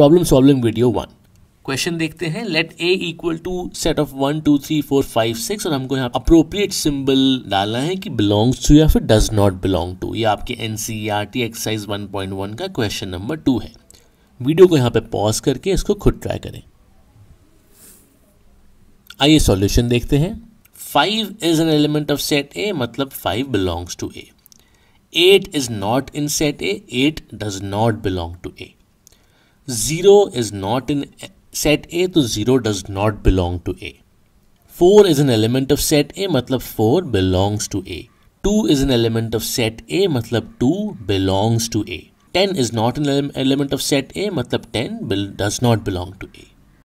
Problem solving video one question देखते हैं let A equal to set of one two three four five six और हमको यहाँ appropriate symbol डालना है कि बिलोंग्स टू या फिर डज नॉट बिलोंग टू ये आपके N C R T exercise one point one का क्वेश्चन नंबर टू है वीडियो को यहाँ पे पॉज करके इसको खुद ट्राई करें आइए सॉल्यूशन देखते हैं five is an element of set A मतलब five belongs to A eight is not in set A eight does not belong to A 0 is not in set A, so 0 does not belong to A. 4 is an element of set A, matlab 4 belongs to A. 2 is an element of set A, matlab 2 belongs to A. 10 is not an element of set A, matlab 10 does not belong to A.